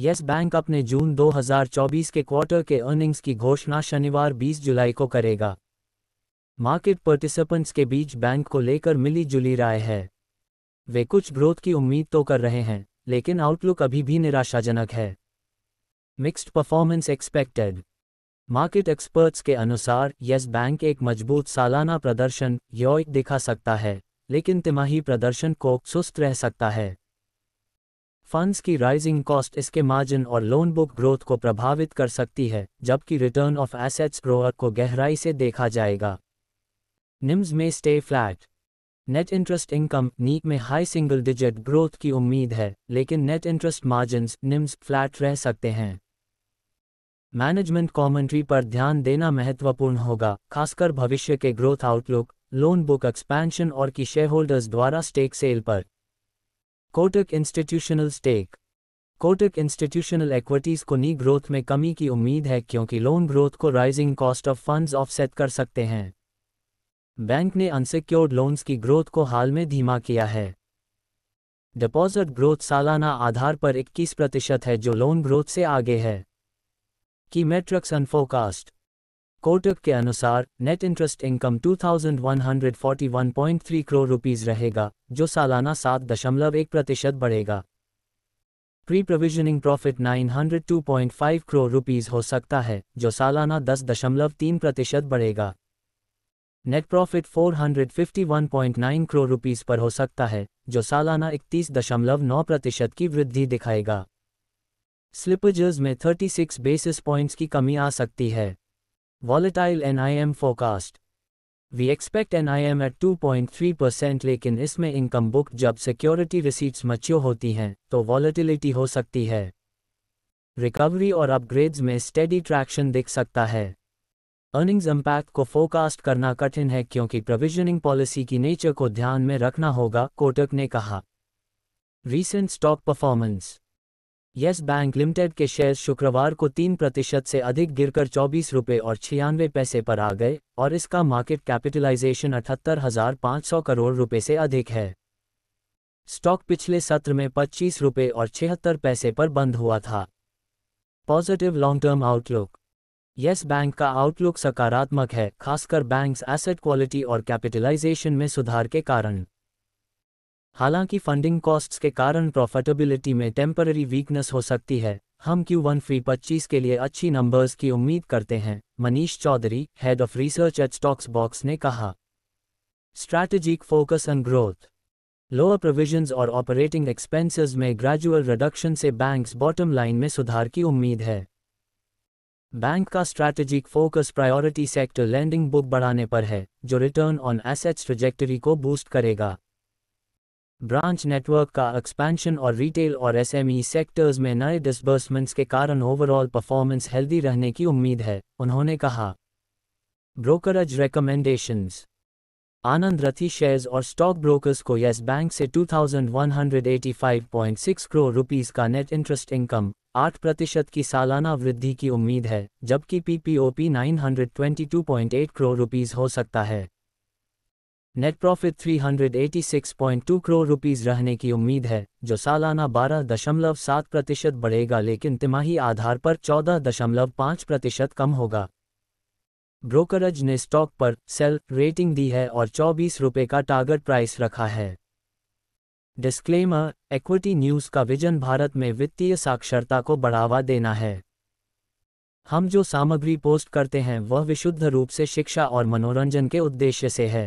yes bank अपने जून 2024 के quarter के अर्निंग्स की घोषणा शनिवार 20 जुलाई को करेगा मार्केट पार्टिसिपेंट्स के बीच बैंक को लेकर मिली जुली राय है वे कुछ ग्रोथ की उम्मीद तो कर रहे हैं लेकिन आउटलुक अभी भी निराशाजनक है mixed performance expected market experts के अनुसार यस बैंक एक मजबूत सालाना प्रदर्शन योइक दिखा सकता है लेकिन तिमाही प्रदर्शन को सुस्त रह सकता है फंड्स की राइजिंग कॉस्ट इसके मार्जिन और लोन बुक ग्रोथ को प्रभावित कर सकती है जबकि रिटर्न ऑफ एसेट्स ग्रोअर को गहराई से देखा जाएगा निम्स में stay flat net interest income नीक में हाई सिंगल डिजिट ग्रोथ की उम्मीद है लेकिन net interest margin NIMs flat रह सकते हैं मैनेजमेंट कॉमेंट्री पर ध्यान देना महत्वपूर्ण होगा खासकर भविष्य के growth outlook loan book expansion और की होल्डर्स द्वारा स्टेक सेल पर Kotak institutional stake Kotak institutional equities को नी ग्रोथ में कमी की उम्मीद है क्योंकि लोन ग्रोथ को rising cost of funds offset कर सकते हैं बैंक ने अनसिक्योर्ड लोन्स की ग्रोथ को हाल में धीमा किया है डिपॉजिट ग्रोथ सालाना आधार पर 21 प्रतिशत है जो लोन ग्रोथ से आगे है की मेट्रिक्स अनफोकास्ट कोटक के अनुसार net interest income 2141.3 crore rupees रहेगा जो सालाना सात दशमलव एक प्रतिशत बढ़ेगा pre provisioning profit 902.5 crore rupees हो सकता है जो सालाना दस दशमलव तीन प्रतिशत बढ़ेगा नेट प्रॉफिट 451.9 करोड़ रुपीस पर हो सकता है जो सालाना इकतीस दशमलव नौ प्रतिशत की वृद्धि दिखाएगा स्लिपजर्स में 36 बेसिस पॉइंट्स की कमी आ सकती है N I M at two point three 2.3% लेकिन इसमें इनकम बुक जब सिक्योरिटी रिसीट्स मच्योर होती हैं तो वॉलेटिलिटी हो सकती है रिकवरी और अपग्रेड्स में स्टेडी ट्रैक्शन दिख सकता है अर्निंग्स इम्पैक्ट को फोकास्ट करना कठिन है क्योंकि प्रोविजनिंग पॉलिसी की नेचर को ध्यान में रखना होगा कोटक ने कहा recent stock performance Yes Bank Limited के शेयर शुक्रवार को तीन प्रतिशत से अधिक गिरकर चौबीस रुपये और छियानवे पैसे पर आ गए और इसका मार्केट कैपिटलाइजेशन अठहत्तर हजार पाँच सौ करोड़ रुपये से अधिक है स्टॉक पिछले सत्र में पच्चीस रुपये और छिहत्तर पैसे पर बंद हुआ था positive long term outlook Yes Bank का आउटलुक सकारात्मक है खासकर बैंक्स एसेट क्वालिटी और कैपिटलाइजेशन में सुधार के कारण हालांकि फंडिंग कॉस्ट्स के कारण प्रॉफिटेबिलिटी में टेम्पररी वीकनेस हो सकती है हम क्यू वन फ्री पच्चीस के लिए अच्छी नंबर्स की उम्मीद करते हैं Manish Chaudhary head of research at StoxBox ने कहा strategic focus on growth lower provisions और ऑपरेटिंग एक्सपेंसेस में ग्रेजुअल रिडक्शन से बैंक्स बॉटम लाइन में सुधार की उम्मीद है बैंक का strategic focus priority sector lending book बढ़ाने पर है जो रिटर्न ऑन एसेट्स प्रोजेक्टरी को बूस्ट करेगा ब्रांच नेटवर्क का एक्सपेंशन और रिटेल और एसएमई सेक्टर्स e में नए डिसबर्समेंट्स के कारण ओवरऑल परफॉर्मेंस हेल्दी रहने की उम्मीद है उन्होंने कहा ब्रोकरेज रिकमेंडेशंस आनंद रथी शेयर्स और स्टॉक ब्रोकर्स को येस बैंक से 2,185.6 करोड़ रुपीस का नेट इंटरेस्ट इनकम 8 प्रतिशत की सालाना वृद्धि की उम्मीद है जबकि पीपीओपी 922.8 करोड़ रुपीस हो सकता है नेट प्रॉफिट 386.2 करोड़ रुपीस रहने की उम्मीद है जो सालाना 12.7 प्रतिशत बढ़ेगा लेकिन तिमाही आधार पर 14.5 प्रतिशत कम होगा ब्रोकरज ने स्टॉक पर सेल रेटिंग दी है और चौबीस रुपये का टारगेट प्राइस रखा है डिस्क्लेमर एक्विटी न्यूज़ का विजन भारत में वित्तीय साक्षरता को बढ़ावा देना है हम जो सामग्री पोस्ट करते हैं वह विशुद्ध रूप से शिक्षा और मनोरंजन के उद्देश्य से है